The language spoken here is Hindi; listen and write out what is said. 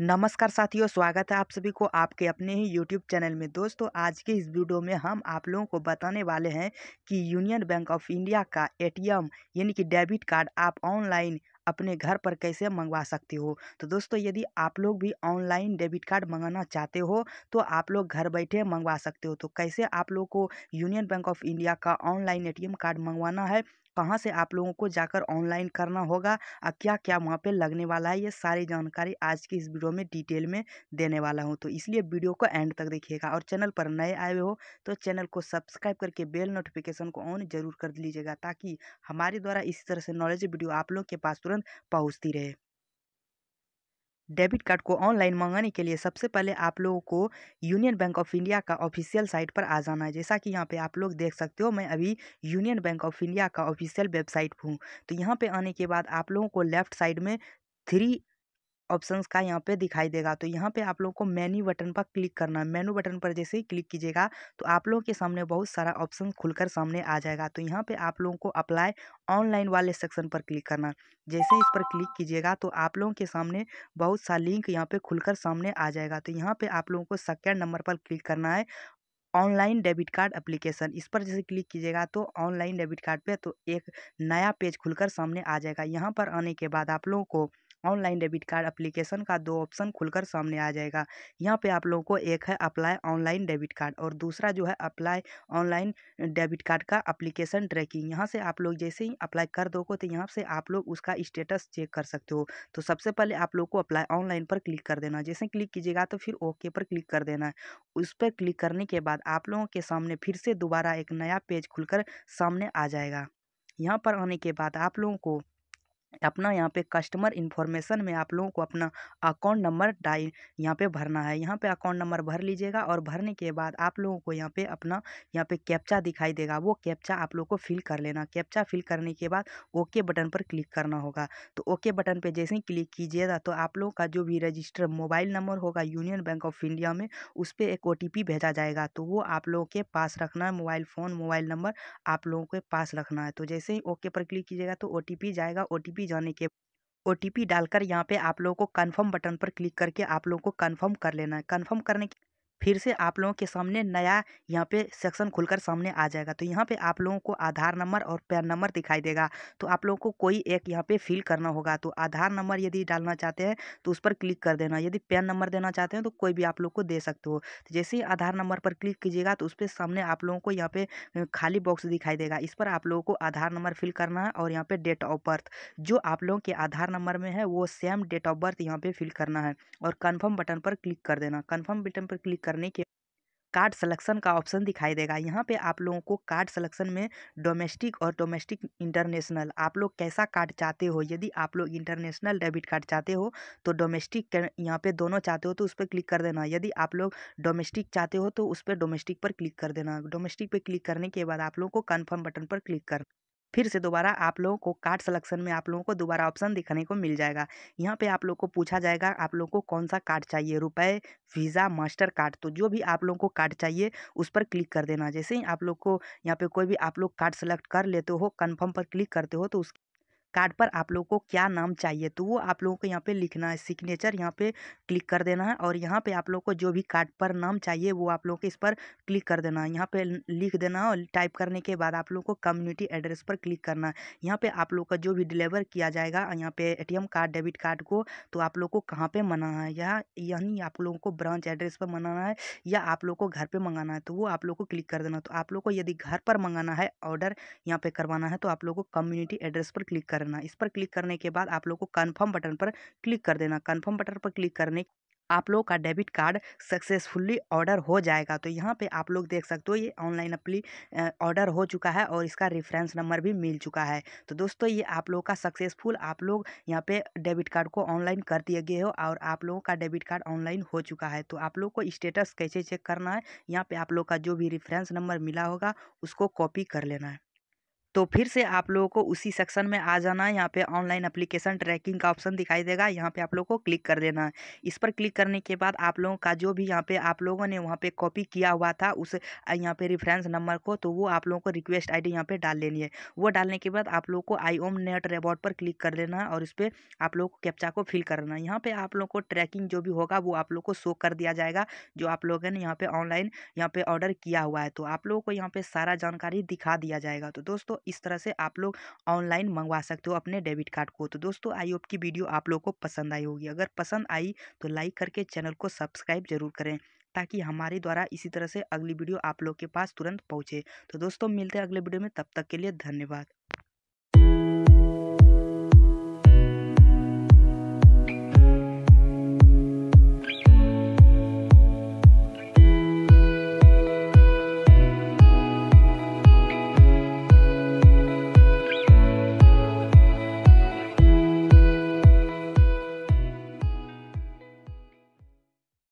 नमस्कार साथियों स्वागत है आप सभी को आपके अपने ही यूट्यूब चैनल में दोस्तों आज के इस वीडियो में हम आप लोगों को बताने वाले हैं कि यूनियन बैंक ऑफ इंडिया का एटीएम यानी कि डेबिट कार्ड आप ऑनलाइन अपने घर पर कैसे मंगवा सकते हो तो दोस्तों यदि आप लोग भी ऑनलाइन डेबिट कार्ड मंगाना चाहते हो तो आप लोग घर बैठे मंगवा सकते हो तो कैसे आप लोग को यूनियन बैंक ऑफ इंडिया का ऑनलाइन एटीएम कार्ड मंगवाना है कहाँ से आप लोगों को जाकर ऑनलाइन करना होगा और क्या क्या वहाँ पे लगने वाला है ये सारी जानकारी आज की इस वीडियो में डिटेल में देने वाला हूँ तो इसलिए वीडियो को एंड तक देखिएगा और चैनल पर नए आए हो तो चैनल को सब्सक्राइब करके बेल नोटिफिकेशन को ऑन जरूर कर लीजिएगा ताकि हमारे द्वारा इसी तरह से नॉलेज वीडियो आप लोग के पास तुरंत पहुँचती रहे डेबिट कार्ड को ऑनलाइन मंगाने के लिए सबसे पहले आप लोगों को यूनियन बैंक ऑफ इंडिया का ऑफिशियल साइट पर आ जाना है जैसा कि यहाँ पे आप लोग देख सकते हो मैं अभी यूनियन बैंक ऑफ इंडिया का ऑफिशियल वेबसाइट हूँ तो यहाँ पे आने के बाद आप लोगों को लेफ्ट साइड में थ्री ऑप्शंस का यहाँ पे दिखाई देगा तो यहाँ पे आप लोग को मेन्यू बटन पर क्लिक करना है मेन्यू बटन पर जैसे ही क्लिक कीजिएगा तो आप लोगों के सामने बहुत सारा ऑप्शन खुलकर सामने आ जाएगा तो यहाँ पे आप लोगों को अप्लाई ऑनलाइन वाले सेक्शन पर क्लिक करना जैसे इस पर क्लिक कीजिएगा तो आप लोगों के सामने बहुत सा लिंक यहाँ पे खुलकर सामने आ जाएगा तो यहाँ पे आप लोगों को सेकेंड नंबर पर क्लिक करना है ऑनलाइन डेबिट कार्ड एप्लीकेशन इस पर जैसे क्लिक कीजिएगा तो ऑनलाइन डेबिट कार्ड पे तो एक नया पेज खुलकर सामने आ जाएगा यहाँ पर आने के बाद आप लोगों को ऑनलाइन डेबिट कार्ड एप्लीकेशन का दो ऑप्शन खुलकर सामने आ जाएगा यहाँ पे आप लोगों को एक है अप्लाई ऑनलाइन डेबिट कार्ड और दूसरा जो है अप्लाई ऑनलाइन डेबिट कार्ड का अप्लीकेशन ट्रैकिंग यहाँ से आप लोग जैसे ही अप्लाई कर दोगे तो यहाँ से आप लोग उसका स्टेटस चेक कर सकते हो तो सबसे पहले आप लोग को अप्लाई ऑनलाइन पर क्लिक कर देना जैसे क्लिक कीजिएगा तो फिर ओके पर क्लिक कर देना है उस पर क्लिक करने के बाद आप लोगों के सामने फिर से दोबारा एक नया पेज खुलकर सामने आ जाएगा यहाँ पर आने के बाद आप लोगों को अपना यहाँ पे कस्टमर इन्फॉर्मेशन में आप लोगों को अपना अकाउंट नंबर डाई यहाँ पे भरना है यहाँ पे अकाउंट नंबर भर लीजिएगा और भरने के बाद आप लोगों को यहाँ पे अपना यहाँ पे कैप्चा दिखाई देगा वो कैप्चा आप लोगों को फिल कर लेना कैप्चा फिल करने के बाद ओके बटन पर क्लिक करना होगा तो ओके बटन पर जैसे ही क्लिक कीजिएगा तो आप लोगों का जो भी रजिस्टर मोबाइल नंबर होगा यूनियन बैंक ऑफ इंडिया में उस पर एक ओ भेजा जाएगा तो वो आप लोगों के पास रखना है मोबाइल फ़ोन मोबाइल नंबर आप लोगों के पास रखना है तो जैसे ही ओके पर क्लिक कीजिएगा तो ओ जाएगा ओ जाने के ओ डालकर यहाँ पे आप लोगों को कन्फर्म बटन पर क्लिक करके आप लोगों को कन्फर्म कर लेना है कन्फर्म करने के फिर से आप लोगों के सामने नया यहाँ पे सेक्शन खुलकर सामने आ जाएगा तो यहाँ पे आप लोगों को आधार नंबर और पैन नंबर दिखाई देगा तो आप लोगों को कोई एक यहाँ पे फिल करना होगा तो आधार नंबर यदि डालना चाहते हैं तो उस पर क्लिक कर देना यदि पैन नंबर देना चाहते हैं तो कोई भी आप लोग को दे सकते हो तो जैसे ही आधार नंबर पर क्लिक कीजिएगा तो उस पर सामने आप लोगों को यहाँ पे खाली बॉक्स दिखाई देगा इस पर आप लोगों को आधार नंबर फिल करना है और यहाँ पे डेट ऑफ बर्थ जो आप लोगों के आधार नंबर में है वो सेम डेट ऑफ बर्थ यहाँ पे फिल करना है और कन्फर्म बटन पर क्लिक कर देना कन्फर्म बटन पर क्लिक कर करने के कार्ड सलेक्शन का ऑप्शन दिखाई देगा यहाँ पे आप लोगों को कार्ड सलेक्शन में डोमेस्टिक और डोमेस्टिक इंटरनेशनल आप लोग कैसा कार्ड चाहते हो यदि आप लोग इंटरनेशनल डेबिट कार्ड चाहते हो तो डोमेस्टिक यहाँ पे दोनों चाहते हो तो उस पर क्लिक कर देना यदि आप लोग डोमेस्टिक चाहते हो तो उस पर डोमेस्टिक पर क्लिक कर देना डोमेस्टिक पर क्लिक करने के बाद आप लोगों को कन्फर्म बटन पर क्लिक कर फिर से दोबारा आप लोगों को कार्ड सलेक्शन में आप लोगों को दोबारा ऑप्शन दिखाने को मिल जाएगा यहाँ पे आप लोग को पूछा जाएगा आप लोगों को कौन सा कार्ड चाहिए रुपए वीज़ा मास्टर कार्ड तो जो भी आप लोगों को कार्ड चाहिए उस पर क्लिक कर देना जैसे ही आप लोग को यहाँ पे कोई भी आप लोग कार्ड सेलेक्ट कर लेते हो कन्फर्म पर क्लिक करते हो तो उस कार्ड पर आप लोग को क्या नाम चाहिए तो वो आप लोगों को यहाँ पे लिखना है सिग्नेचर यहाँ पे क्लिक कर देना है और यहाँ पे आप लोग को जो भी कार्ड पर नाम चाहिए वो आप लोग को इस पर क्लिक कर देना है यहाँ पे लिख देना है और टाइप करने के बाद आप लोगों को कम्युनिटी एड्रेस पर क्लिक करना है यहाँ पे आप लोग का जो भी डिलीवर किया जाएगा यहाँ पे ए कार्ड डेबिट कार्ड को तो आप लोग को कहाँ पर मनाना है या यानी आप लोगों को ब्रांच एड्रेस पर मनाना है या आप लोग को घर पर मंगाना है तो वो आप लोग को क्लिक कर देना तो आप लोग को यदि घर पर मंगाना है ऑर्डर यहाँ पर करवाना है तो आप लोग को कम्युनिटी एड्रेस पर क्लिक कर करना इस पर क्लिक करने के बाद आप लोग को कन्फर्म बटन पर क्लिक कर देना कन्फर्म बटन पर क्लिक करने आप लोग का डेबिट कार्ड सक्सेसफुली ऑर्डर हो जाएगा तो यहाँ पे आप लोग देख सकते हो ये ऑनलाइन अपली ऑर्डर हो चुका है और इसका रेफरेंस नंबर भी मिल चुका है तो दोस्तों ये आप लोगों का सक्सेसफुल आप लोग यहाँ पे डेबिट कार्ड को ऑनलाइन कर दिए गए हो और आप लोगों का डेबिट कार्ड ऑनलाइन हो चुका है तो आप लोग को स्टेटस कैसे चेक करना है यहाँ पर आप लोग का जो भी रेफरेंस नंबर मिला होगा उसको कॉपी कर लेना है तो फिर से आप लोगों को उसी सेक्शन में आ जाना है यहाँ पे ऑनलाइन एप्लीकेशन ट्रैकिंग का ऑप्शन दिखाई देगा यहाँ पे आप लोग को क्लिक कर देना है इस पर क्लिक करने के बाद आप लोगों का जो भी यहाँ पे आप लोगों ने वहाँ पे कॉपी किया हुआ था उस यहाँ पे रिफरेंस नंबर को तो वो आप लोगों को रिक्वेस्ट आई डी यहाँ पर डाल लेनी है वो डालने के बाद आप लोग को आई ओम नेट रेबॉट पर क्लिक कर लेना है और इस पर आप लोग को कैप्चा को फिल करना है यहाँ पर आप लोगों को ट्रैकिंग जो भी होगा वो आप लोग को शो कर दिया जाएगा जो आप लोगों ने यहाँ पर ऑनलाइन यहाँ पर ऑर्डर किया हुआ है तो आप लोगों को यहाँ पर सारा जानकारी दिखा दिया जाएगा तो दोस्तों इस तरह से आप लोग ऑनलाइन मंगवा सकते हो अपने डेबिट कार्ड को तो दोस्तों आई होप की वीडियो आप लोग को पसंद आई होगी अगर पसंद आई तो लाइक करके चैनल को सब्सक्राइब जरूर करें ताकि हमारे द्वारा इसी तरह से अगली वीडियो आप लोग के पास तुरंत पहुँचे तो दोस्तों मिलते हैं अगले वीडियो में तब तक के लिए धन्यवाद